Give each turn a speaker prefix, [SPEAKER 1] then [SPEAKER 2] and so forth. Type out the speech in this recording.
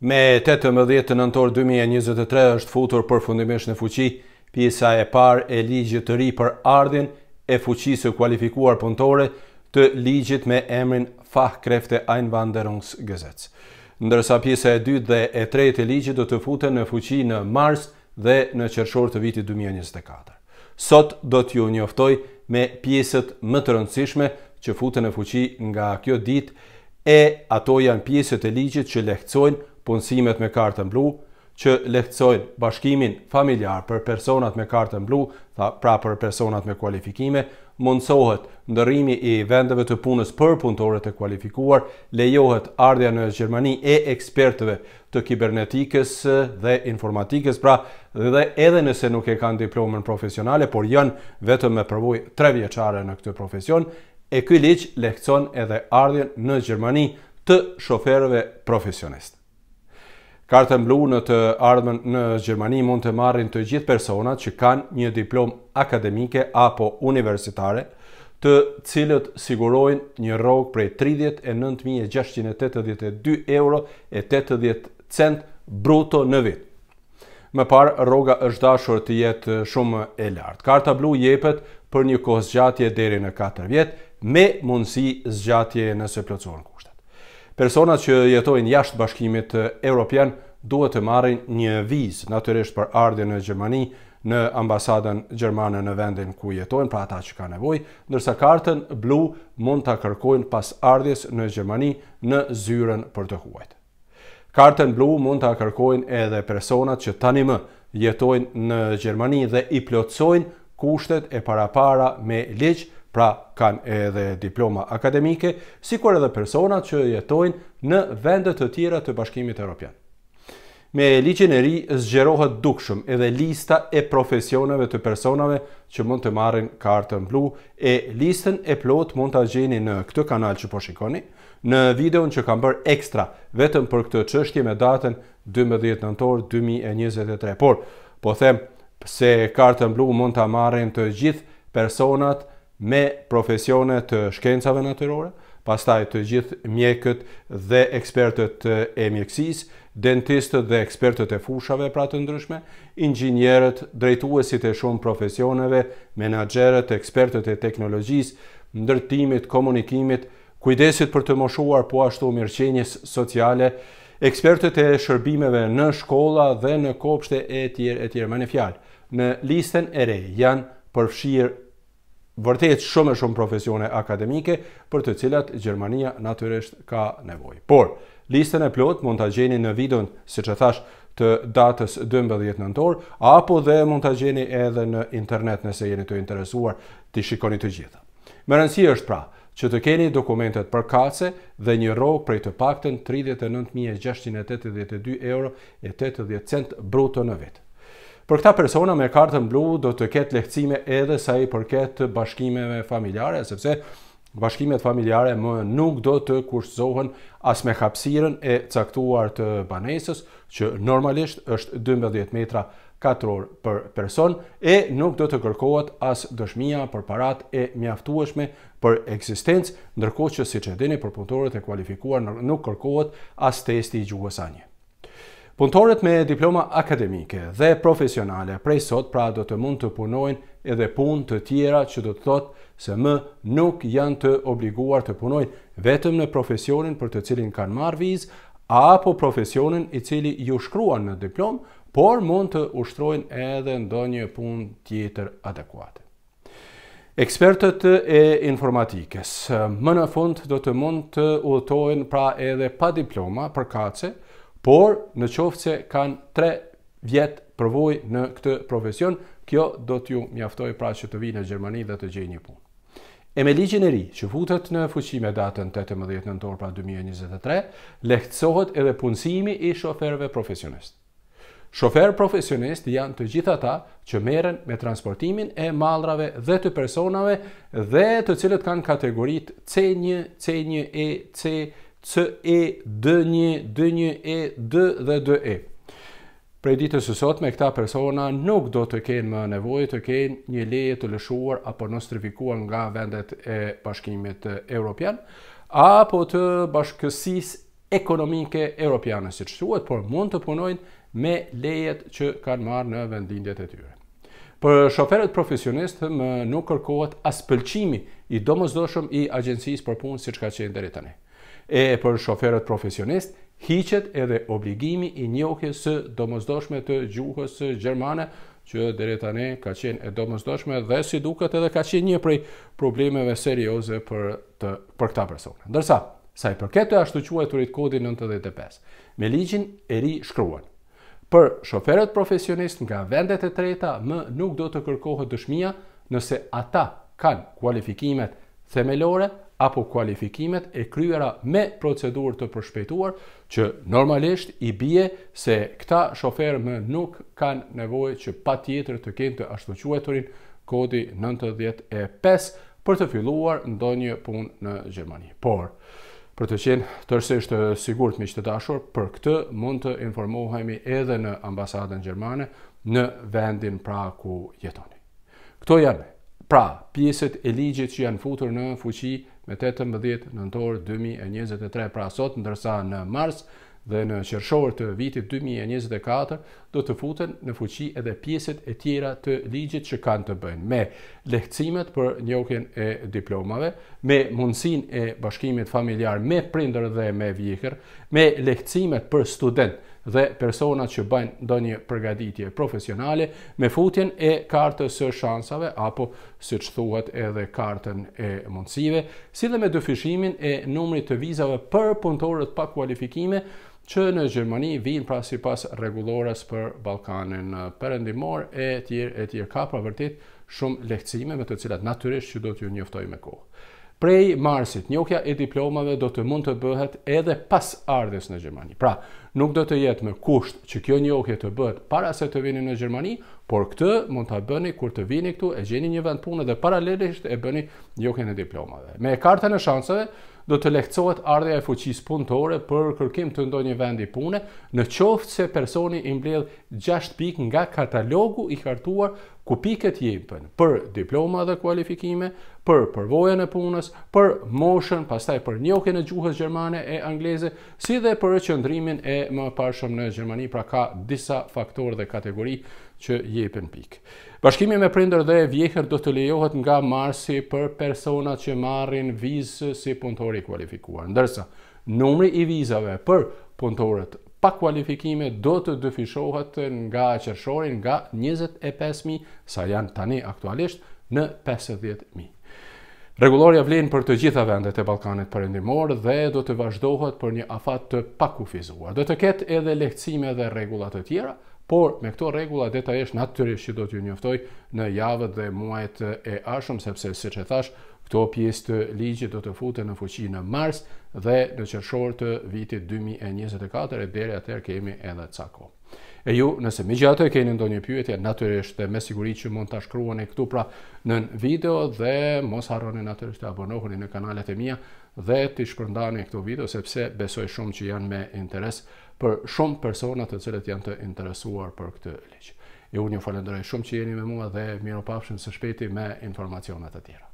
[SPEAKER 1] Me 18 të nëntor 2023 është futur për fundimisht në fuqi pjesa e parë e ligjit të ri për ardhin e fuqisë kualifikuar punëtore të ligjit me emrin Fachkräfte gëzets. Ndërsa pjesa e dytë dhe e tretë e ligjit do të futen në fuqi në mars dhe në qershor të vitit 2024. Sot do t'ju njoftoj me pjesët më të rëndësishme që futen në fuqi nga kjo ditë e ato janë pjesët e ligjit që lehtësojnë punësimet me kartën blu, që lehtësojnë bashkimin familjar për personat me kartën blu, tha pra për personat me kualifikime, mundësohet ndërimi i vendeve të punës për punëtore të kualifikuar, lejohet ardhja në Gjermani e ekspertëve të kibernetikës dhe informatikës, pra dhe edhe nëse nuk e kanë diplomen profesionale, por janë vetëm me përvoj tre vjeqare në këtë profesion, e këj liqë lehtëson edhe ardhjen në Gjermani të shoferëve profesionistë. Kartën blu në të ardhmen në Gjermani mund të marrin të gjithë personat që kanë një diplom akademike apo universitare, të cilët sigurojnë një rogë prej 39.682 euro e 80 cent bruto në vitë. Më parë, roga është dashur të jetë shumë e lartë. Karta blu jepet për një kohë zgjatje deri në 4 vjetë, me mundësi zgjatje nëse plëcuar në kushtë. Personat që jetojnë jashtë bashkimit europian duhet të marrin një vizë natyrisht për ardhje në Gjermani në ambasadën gjermane në vendin ku jetojnë, pra ata që ka nevojë, ndërsa kartën blu mund ta kërkojnë pas ardhjes në Gjermani në zyrën për të huajt. Kartën blu mund ta kërkojnë edhe personat që tani më jetojnë në Gjermani dhe i plotësojnë kushtet e parapara me ligj pra kanë edhe diploma akademike, si kur edhe personat që jetojnë në vendet të tjera të bashkimit Europian. Me ligjin e ri zgjerohet dukshëm edhe lista e profesionave të personave që mund të marrin kartën blu e listën e plot mund të gjeni në këtë kanal që po shikoni, në videon që kam bërë ekstra vetëm për këtë qështje me datën 12 nëntor 2023. Por, po them se kartën blu mund të marrin të gjithë personat me profesione të shkencave natyrore, pastaj të gjithë mjekët dhe ekspertët e mjekësisë, dentistët dhe ekspertët e fushave pra të ndryshme, inxhinierët, drejtuesit e shumë profesioneve, menaxherët, ekspertët e teknologjisë, ndërtimit, komunikimit, kujdesit për të moshuar po ashtu mirëqenjes sociale, ekspertët e shërbimeve në shkolla dhe në kopshte e tjerë e tjerë. Më në fjalë, në listën e re janë përfshirë vërtet shumë e shumë profesione akademike për të cilat Gjermania natyresht ka nevoj. Por, listën e plot mund të gjeni në videon, si që thash, të datës 12 nëntor, apo dhe mund të gjeni edhe në internet nëse jeni të interesuar të shikoni të gjitha. Më rëndësi është pra, që të keni dokumentet për kace dhe një rogë prej të pakten 39.682 euro e 80 cent bruto në vetë. Për këta persona me kartën blu do të ketë lehtësime edhe sa i përket bashkimeve familjare, sepse bashkimet familjare më nuk do të kushtëzohen as me hapsiren e caktuar të banesës, që normalisht është 12 metra katror për person e nuk do të kërkohet as dëshmia për parat e mjaftueshme për eksistencë, ndërkohë që siç e dini për punëtorët e kualifikuar nuk kërkohet as testi i gjuhës anje. Punëtorët me diploma akademike dhe profesionale prej sot pra do të mund të punojnë edhe punë të tjera që do të thotë se më nuk janë të obliguar të punojnë vetëm në profesionin për të cilin kanë marrë vizë apo profesionin i cili ju shkruan në diplom, por mund të ushtrojnë edhe ndonjë punë tjetër adekuate. Ekspertët e informatikës më në fund do të mund të udhtojnë pra edhe pa diploma për kace, por në qoftë se kanë 3 vjet përvoj në këtë profesion, kjo do t'ju mjaftoj pra që të vi në Gjermani dhe të gjej një punë. E me ligjën e ri, që futët në fuqime datën 18 nëntor pra 2023, lehtësohet edhe punësimi i shoferve profesionistë. Shofer profesionist janë të gjitha ta që meren me transportimin e malrave dhe të personave dhe të cilët kanë kategorit C1, C1E, C E D 1 D 1 E D dhe D E. Prej ditës sësot sotme këta persona nuk do të kenë më nevojë të kenë një leje të lëshuar apo nostrifikuar nga vendet e Bashkimit Evropian apo të bashkësis ekonomike europiane, siç thuhet, por mund të punojnë me lejet që kanë marrë në vendindjet e tyre. Për shoferët profesionistë më nuk kërkohet as pëlqimi i domosdoshëm i agjencisë për punë siç ka qenë deri tani e për shoferët profesionist, hiqet edhe obligimi i njohjes së domosdoshme të gjuhës së gjermane, që deri ka qenë e domosdoshme dhe si duket edhe ka qenë një prej problemeve serioze për të për këta persona. Ndërsa, sa i përket të ashtu quajturit 95, me ligjin e ri shkruan. Për shoferët profesionist nga vendet e treta, më nuk do të kërkohet dëshmia nëse ata kanë kualifikimet themelore apo kualifikimet e kryera me procedurë të përshpejtuar që normalisht i bie se këta shofer më nuk kanë nevojë që pa tjetër të kenë të ashtu kodi 95 për të filluar ndonjë punë në Gjermani. Por, për të qenë tërsisht sigurt miq të dashur, për këtë mund të informohemi edhe në ambasadën gjermane në vendin pra ku jetoni. Këto janë pra pjesët e ligjit që janë futur në fuqi me 18 nëntor 2023, pra sot ndërsa në mars dhe në qershor të vitit 2024 do të futen në fuqi edhe pjesët e tjera të ligjit që kanë të bëjnë me lehtësimet për njohjen e diplomave, me mundësinë e bashkimit familjar me prindër dhe me vjekër, me lehtësimet për studentë dhe personat që bëjnë ndonjë përgatitje profesionale me futjen e kartës së shansave apo siç thuhet edhe kartën e mundësive, si dhe me dëfyshimin e numrit të vizave për punëtorët pa kualifikime që në Gjermani vinë pra si pas regulores për Balkanin përëndimor e tjirë e tjirë ka pra vërtit shumë lehtësime me të cilat naturisht që do t'ju njëftoj me kohë. Prej Marsit, njohja e diplomave do të mund të bëhet edhe pas ardhes në Gjermani. Pra, nuk do të jetë me kusht që kjo njohje të bëhet para se të vini në Gjermani, por këtë mund të bëni kur të vini këtu e gjeni një vend punë dhe paralelisht e bëni njohje e diplomave. Me kartën e shansëve, do të lehtësohet ardhja e fuqisë punëtore për kërkim të ndonjë vendi pune, në qoftë se personi i mbledh 6 pikë nga katalogu i hartuar ku piket jepen për diploma dhe kualifikime, për përvojën e punës, për moshën, pastaj për njohën e gjuhës Gjermane e Angleze, si dhe për qëndrimin e më pashëm në Gjermani, pra ka disa faktorë dhe kategori që jepen pikë. Bashkimi me prindër dhe vjehër do të lejohet nga marsi për personat që marrin vizë si punëtori kualifikuar. Ndërsa, numri i vizave për punëtorët pa kualifikime do të dëfishohet nga qërëshorin nga 25.000, sa janë tani aktualisht në 50.000. Regulloria vlen për të gjitha vendet e Balkanit për endimorë dhe do të vazhdohet për një afat të pakufizuar. Do të ketë edhe lehtësime dhe regulat të tjera, por me këto rregulla detajesh natyrisht që do t'ju njoftoj në javët dhe muajt e ardhshëm sepse siç e thash këto pjesë të ligjit do të futen në fuqi në mars dhe në qershor të vitit 2024 e deri atëherë kemi edhe cako. E ju, nëse mi gjatë e keni ndonjë pyetje, natyrisht dhe me sigurit që mund të shkruani këtu pra në video dhe mos harroni natyrisht të abonohoni në kanalet e mija dhe të shpërndani këtu video, sepse besoj shumë që janë me interes për shumë personat të cilët janë të interesuar për këtë liqë. E unë ju falenderoj shumë që jeni me mua dhe miro së shpeti me informacionat të tjera.